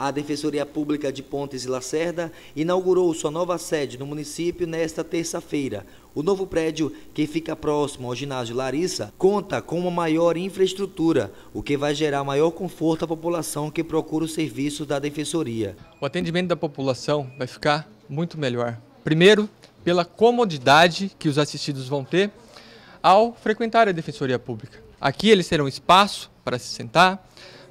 A Defensoria Pública de Pontes e Lacerda inaugurou sua nova sede no município nesta terça-feira. O novo prédio, que fica próximo ao ginásio Larissa, conta com uma maior infraestrutura, o que vai gerar maior conforto à população que procura o serviço da Defensoria. O atendimento da população vai ficar muito melhor. Primeiro, pela comodidade que os assistidos vão ter ao frequentar a Defensoria Pública. Aqui eles terão espaço para se sentar,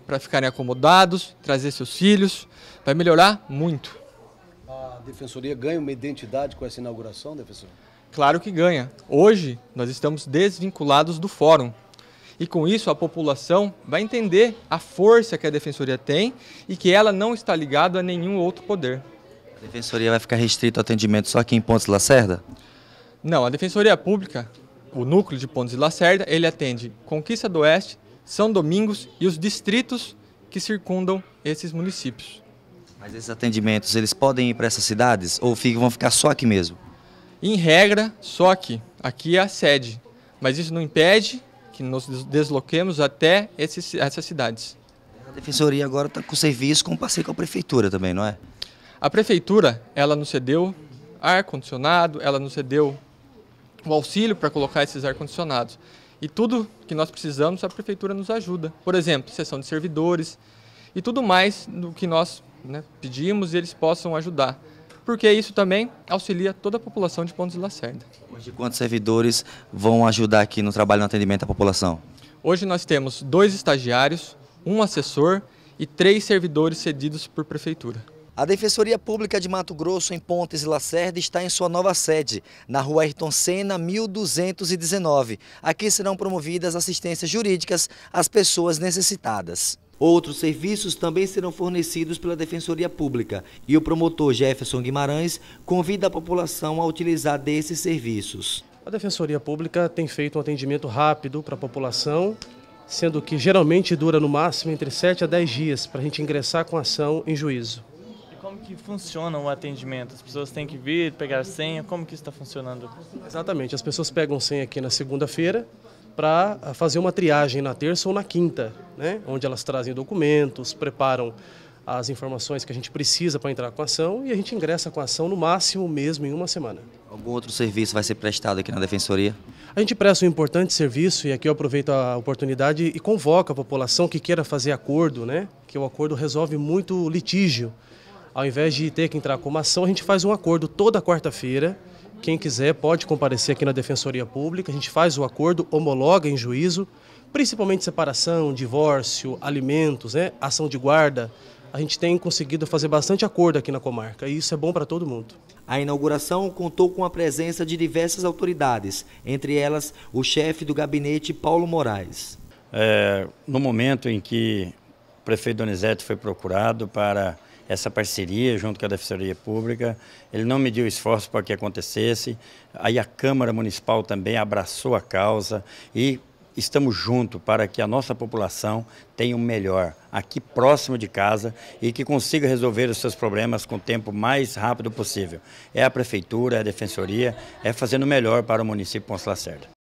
para ficarem acomodados, trazer seus filhos. Vai melhorar muito. A defensoria ganha uma identidade com essa inauguração, defensor? Claro que ganha. Hoje nós estamos desvinculados do fórum. E com isso a população vai entender a força que a defensoria tem e que ela não está ligada a nenhum outro poder. A defensoria vai ficar restrito ao atendimento só aqui em Pontes Lacerda? Não, a defensoria pública, o núcleo de Pontes Lacerda, ele atende Conquista do Oeste, são Domingos e os distritos que circundam esses municípios. Mas esses atendimentos, eles podem ir para essas cidades ou vão ficar só aqui mesmo? Em regra, só aqui. Aqui é a sede. Mas isso não impede que nos desloquemos até esses, essas cidades. A Defensoria agora está com serviço com parceiro com a Prefeitura também, não é? A Prefeitura, ela nos cedeu ar-condicionado, ela nos cedeu o auxílio para colocar esses ar-condicionados. E tudo que nós precisamos, a prefeitura nos ajuda. Por exemplo, sessão de servidores e tudo mais do que nós né, pedimos e eles possam ajudar. Porque isso também auxilia toda a população de Pontos de Lacerda. Hoje, quantos servidores vão ajudar aqui no trabalho no atendimento à população? Hoje nós temos dois estagiários, um assessor e três servidores cedidos por prefeitura. A Defensoria Pública de Mato Grosso, em Pontes e Lacerda, está em sua nova sede, na rua Ayrton Senna, 1219. Aqui serão promovidas assistências jurídicas às pessoas necessitadas. Outros serviços também serão fornecidos pela Defensoria Pública e o promotor Jefferson Guimarães convida a população a utilizar desses serviços. A Defensoria Pública tem feito um atendimento rápido para a população, sendo que geralmente dura no máximo entre 7 a 10 dias para a gente ingressar com ação em juízo. Como que funciona o atendimento? As pessoas têm que vir, pegar senha, como que isso está funcionando? Exatamente, as pessoas pegam senha aqui na segunda-feira para ah, fazer uma triagem na terça ou na quinta, né? onde elas trazem documentos, preparam as informações que a gente precisa para entrar com a ação e a gente ingressa com a ação no máximo mesmo em uma semana. Algum outro serviço vai ser prestado aqui na Defensoria? A gente presta um importante serviço e aqui eu aproveito a oportunidade e convoca a população que queira fazer acordo, né? Que o acordo resolve muito litígio ao invés de ter que entrar com uma ação, a gente faz um acordo toda quarta-feira. Quem quiser pode comparecer aqui na Defensoria Pública, a gente faz o acordo, homologa em juízo, principalmente separação, divórcio, alimentos, né, ação de guarda. A gente tem conseguido fazer bastante acordo aqui na comarca e isso é bom para todo mundo. A inauguração contou com a presença de diversas autoridades, entre elas o chefe do gabinete Paulo Moraes. É, no momento em que o prefeito Donizete foi procurado para essa parceria junto com a Defensoria Pública. Ele não mediu esforço para que acontecesse. Aí a Câmara Municipal também abraçou a causa e estamos juntos para que a nossa população tenha o melhor aqui próximo de casa e que consiga resolver os seus problemas com o tempo mais rápido possível. É a Prefeitura, é a Defensoria, é fazendo o melhor para o município de Ponce Lacerda.